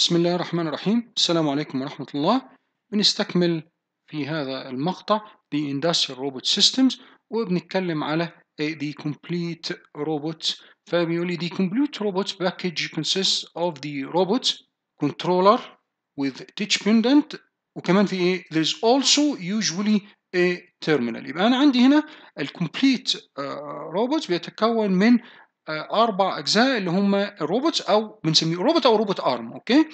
بسم الله الرحمن الرحيم السلام عليكم ورحمة الله بنستكمل في هذا المقطع The Industrial Robot Systems وبنتكلم على The Complete Robot فبيقول The Complete Robot Package consists of the robot controller with touch pendant وكمان في ايه There is also usually a terminal يبقى أنا عندي هنا الكومبليت روبوت بيتكون من آه، اربع اجزاء اللي هم الروبوتس او بنسميه روبوت او روبوت ارم اوكي آه،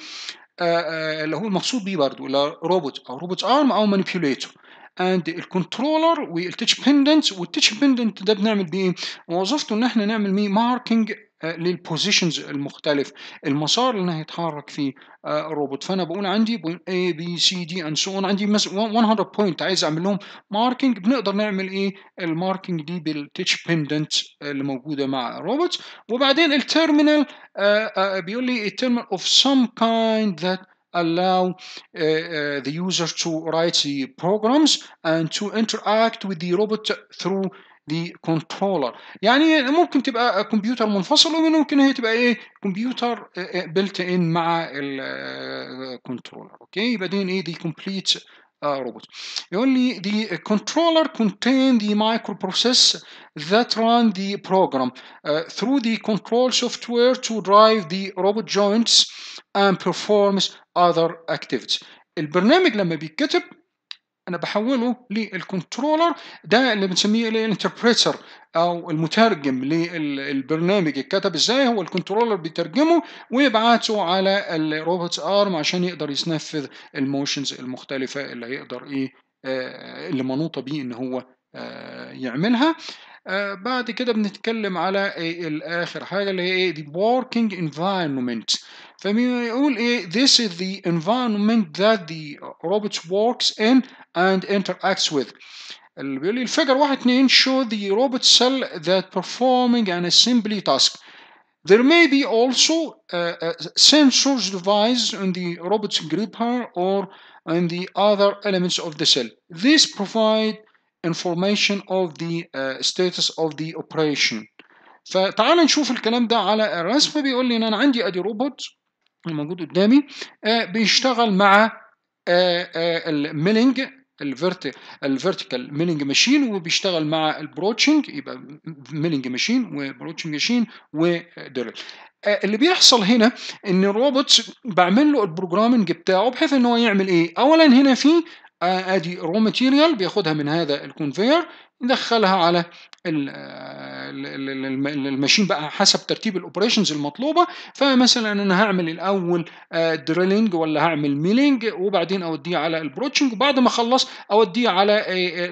آه، اللي هو المقصود بيه برضه روبوت او روبوت ارم او مانيبيوليتور اند الكنترولر والتش بندنت والتش بندنت ده بنعمل بيه ايه؟ وظيفته ان احنا نعمل بيه ماركينج آه، للبوزيشنز المختلف المسار اللي هيتحرك فيه آه، الروبوت فانا بقول عندي بوين A B C D and so on عندي 100 بوينت عايز اعمل لهم ماركينج بنقدر نعمل ايه الماركينج دي بالتيتش بندنت اللي موجوده مع الروبوت وبعدين التيرمينال آه، بيقول لي التيرمينال اوف سم كايند that allow uh, uh, the user to write the programs and to interact with the robot through لكنترولر يعني ممكن تبقى كمبيوتر منفصل وممكن هي تبقى ايه كمبيوتر بلت ان مع الكنترولر اوكي بعدين ايه دي كومبليت روبوت يقول لي the controller contain the microprocess that run the program uh, through the control software to drive the robot joints and performs other activities البرنامج لما بيتكتب انا بحوله للكنترولر ده اللي بنسميه الانتربريتر او المترجم للبرنامج اتكتب ازاي هو الكنترولر بيترجمه ويبعته على الروبوت ارم عشان يقدر ينفذ الموشنز المختلفه اللي هيقدر ايه اللي منوطه بيه ان هو آه، يعملها آه، بعد كده بنتكلم على الاخر حاجه اللي هي ايه the working environment فبيقول ايه this is the environment that the robot works in and interacts with. بيقول لي الفيجر 1 2 show the robot cell that performing an assembly task. There may be also a, uh, uh, sensors device in the robot's gripper or in the other elements of the cell. This provide information of the uh, status of the operation. فتعال نشوف الكلام ده على الرسم بيقول لي ان انا عندي ادي روبوت الموجود قدامي بيشتغل مع آه الميلنج الفيرتيكال ميلينج ماشين وبيشتغل مع البروتشنج يبقى ميلينج ماشين وبروتشنج ماشين ودرل اللي بيحصل هنا ان الروبوت بعمل له البروجرامنج بتاعه بحيث ان هو يعمل ايه اولا هنا في آه، ادي رو ماتيريال بياخدها من هذا الكونفير ندخلها على الماشين بقى حسب ترتيب الاوبريشنز المطلوبه فمثلا انا هعمل الاول دريلينج آه، ولا هعمل ميلينج وبعدين اوديه على البروتشنج وبعد ما اخلص اوديه على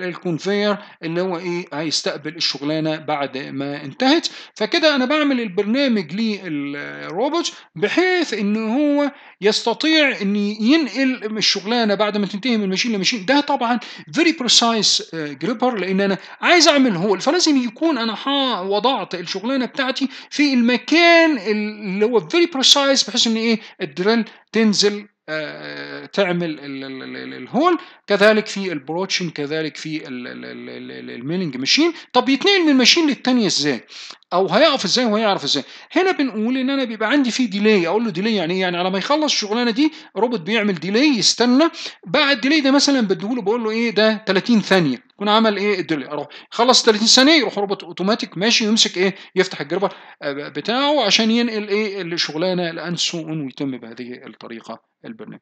الكونفير آه، آه، اللي هو ايه هيستقبل الشغلانه بعد ما انتهت فكده انا بعمل البرنامج للروبوت بحيث ان هو يستطيع ان ينقل الشغلانه بعد ما تنتهي من ماشين لماشين ده طبعا فيري بريسايز جريبر لان انا عايز اعمل هول فلازم يكون انا وضعت الشغلانه بتاعتي في المكان اللي هو فيري بريسايز بحيث ان ايه الدريل تنزل آه، تعمل الهول كذلك في البروتشن كذلك في الميلنج ماشين طب يتنقل من ماشين للتانية ازاي او هيقف ازاي وهيعرف ازاي هنا بنقول ان انا بيبقى عندي فيه ديلي اقول له ديلي يعني ايه يعني على ما يخلص الشغلانه دي روبوت بيعمل ديلي يستنى بعد الديلي ده مثلا بديهوله بقول له ايه ده 30 ثانيه يكون عمل ايه الديلي اروح خلص 30 ثانيه يروح روبوت اوتوماتيك ماشي يمسك ايه يفتح الجربه آه، بتاعه عشان ينقل ايه الشغلانه لانسون ويتم بهذه الطريقه البرنامج